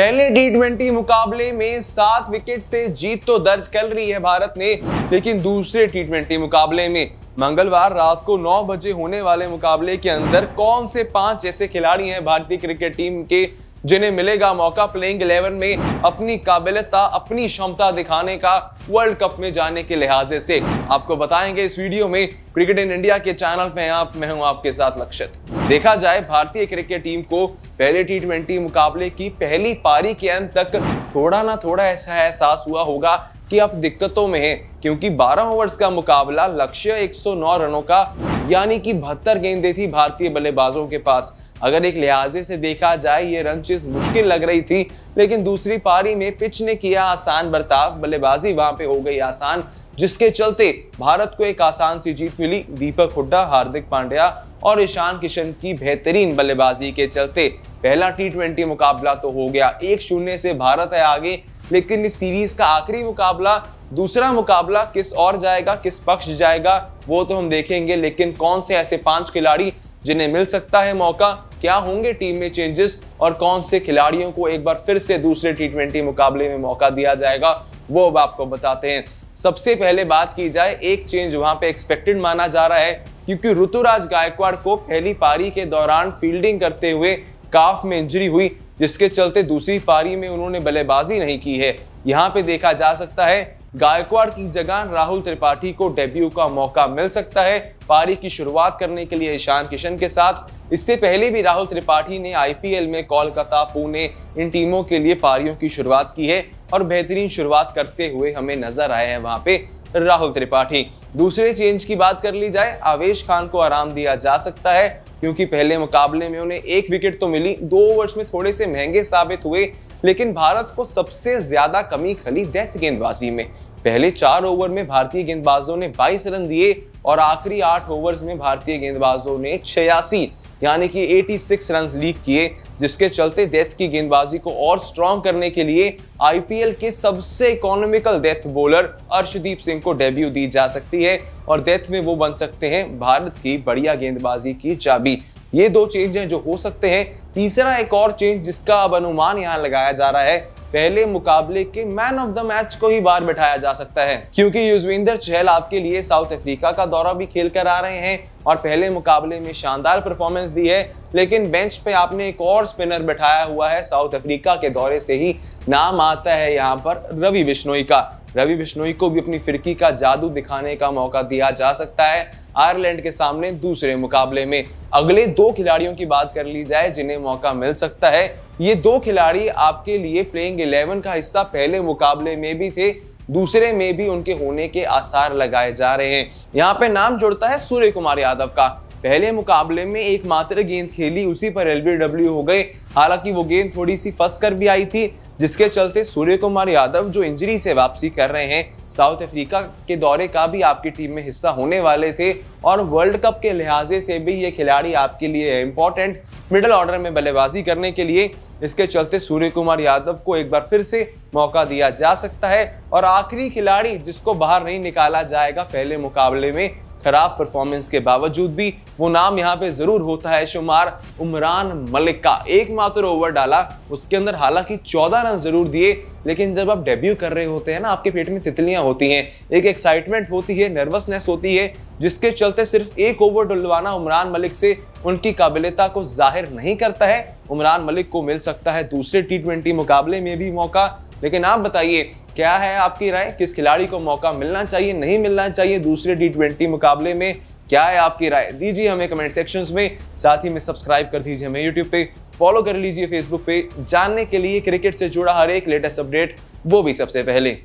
पहले टी मुकाबले में सात विकेट से जीत तो दर्ज कर रही है भारत ने लेकिन दूसरे टी मुकाबले में मंगलवार रात को 9 बजे होने वाले मुकाबले के अंदर कौन से पांच ऐसे खिलाड़ी हैं भारतीय क्रिकेट टीम के जिन्हें मिलेगा मौका प्लेइंग इलेवन में अपनी काबिलता अपनी क्षमता दिखाने का वर्ल्ड कप में जाने के लिहाजे से आपको बताएंगे इस वीडियो में क्रिकेट इन इंडिया के चैनल में आप मैं हूं आपके साथ लक्षित देखा जाए भारतीय क्रिकेट टीम को पहले टी मुकाबले की पहली पारी के अंत तक थोड़ा ना थोड़ा ऐसा एहसास हुआ होगा कि आप दिक्कतों में हैं क्योंकि 12 ओवर्स का मुकाबला लक्ष्य 109 रनों का यानी कि बहत्तर गेंदें थी भारतीय बल्लेबाजों के पास अगर एक लिहाजे से देखा जाए ये रन चीज मुश्किल लग रही थी लेकिन दूसरी पारी में पिच ने किया आसान बर्ताव बल्लेबाजी वहां पे हो गई आसान जिसके चलते भारत को एक आसान सी जीत मिली दीपक हुड्डा हार्दिक पांड्या और ईशान किशन की बेहतरीन बल्लेबाजी के चलते पहला टी मुकाबला तो हो गया एक शून्य से भारत है आगे लेकिन इस सीरीज का आखिरी मुकाबला दूसरा मुकाबला किस और जाएगा किस पक्ष जाएगा वो तो हम देखेंगे लेकिन कौन से ऐसे पांच खिलाड़ी जिन्हें मिल सकता है मौका क्या होंगे टीम में चेंजेस और कौन से खिलाड़ियों को एक बार फिर से दूसरे टी मुकाबले में मौका दिया जाएगा वो अब आपको बताते हैं सबसे पहले बात की जाए एक चेंज वहां पे एक्सपेक्टेड माना जा रहा है क्योंकि ऋतुराज गायकवाड़ को पहली पारी के दौरान फील्डिंग करते हुए काफ में इंजरी हुई जिसके चलते दूसरी पारी में उन्होंने बल्लेबाजी नहीं की है यहाँ पे देखा जा सकता है गायकवाड़ की जगह राहुल त्रिपाठी को डेब्यू का मौका मिल सकता है पारी की शुरुआत करने के लिए ईशान किशन के साथ इससे पहले भी राहुल त्रिपाठी ने आईपीएल में कोलकाता पुणे इन टीमों के लिए पारियों की शुरुआत की है और बेहतरीन शुरुआत करते हुए हमें नजर आए हैं वहां पे राहुल त्रिपाठी दूसरे चेंज की बात कर ली जाए आवेश खान को आराम दिया जा सकता है क्योंकि पहले मुकाबले में उन्हें एक विकेट तो मिली दो ओवर्स में थोड़े से महंगे साबित हुए लेकिन भारत को सबसे ज्यादा कमी खली डेथ गेंदबाजी में पहले चार ओवर में भारतीय गेंदबाजों ने 22 रन दिए और आखिरी आठ ओवर्स में भारतीय गेंदबाजों ने छियासी यानी कि 86 रन लीक किए जिसके चलते डेथ की गेंदबाजी को और स्ट्रॉन्ग करने के लिए आईपीएल के सबसे economical death bowler Arshdeep Singh को डेब्यू दी जा सकती है और डेथ में वो बन सकते हैं भारत की बढ़िया गेंदबाजी की चाबी ये दो चेंज हैं जो हो सकते हैं तीसरा एक और चेंज जिसका अब अनुमान यहाँ लगाया जा रहा है पहले मुकाबले के मैन ऑफ द मैच को ही बाहर बैठाया जा सकता है क्योंकि युजविंदर चहल आपके लिए साउथ अफ्रीका का दौरा भी खेल कर आ रहे हैं और पहले मुकाबले में शानदार परफॉर्मेंस दी है लेकिन बेंच पे आपने एक और स्पिनर बैठाया हुआ है साउथ अफ्रीका के दौरे से ही नाम आता है यहाँ पर रवि बिश्नोई का रवि बिश्नोई को भी अपनी फिरकी का जादू दिखाने का मौका दिया जा सकता है आयरलैंड के सामने दूसरे मुकाबले में अगले दो खिलाड़ियों की बात कर ली जाए जिन्हें मौका मिल सकता है ये दो खिलाड़ी आपके लिए प्लेइंग इलेवन का हिस्सा पहले मुकाबले में भी थे दूसरे में भी उनके होने के आसार लगाए जा रहे हैं यहाँ पे नाम जुड़ता है सूर्य कुमार यादव का पहले मुकाबले में एकमात्र गेंद खेली उसी पर एल हो गए हालांकि वो गेंद थोड़ी सी फंस कर भी आई थी जिसके चलते सूर्य कुमार यादव जो इंजरी से वापसी कर रहे हैं साउथ अफ्रीका के दौरे का भी आपकी टीम में हिस्सा होने वाले थे और वर्ल्ड कप के लिहाजे से भी ये खिलाड़ी आपके लिए इम्पोर्टेंट मिडल ऑर्डर में बल्लेबाजी करने के लिए इसके चलते सूर्य कुमार यादव को एक बार फिर से मौका दिया जा सकता है और आखिरी खिलाड़ी जिसको बाहर नहीं निकाला जाएगा पहले मुकाबले में खराब परफॉर्मेंस के बावजूद भी वो नाम यहाँ पे जरूर होता है शुमार उमरान मलिक का एकमात्र ओवर डाला उसके अंदर हालांकि 14 रन जरूर दिए लेकिन जब आप डेब्यू कर रहे होते हैं ना आपके पेट में तितलियां होती हैं एक एक्साइटमेंट होती है नर्वसनेस होती है जिसके चलते सिर्फ एक ओवर डुलवाना उमरान मलिक से उनकी काबिलियता को जाहिर नहीं करता है उमरान मलिक को मिल सकता है दूसरे टी मुकाबले में भी मौका लेकिन आप बताइए क्या है आपकी राय किस खिलाड़ी को मौका मिलना चाहिए नहीं मिलना चाहिए दूसरे टी मुकाबले में क्या है आपकी राय दीजिए हमें कमेंट सेक्शन में साथ ही में सब्सक्राइब कर दीजिए हमें यूट्यूब पे फॉलो कर लीजिए फेसबुक पे जानने के लिए क्रिकेट से जुड़ा हर एक लेटेस्ट अपडेट वो भी सबसे पहले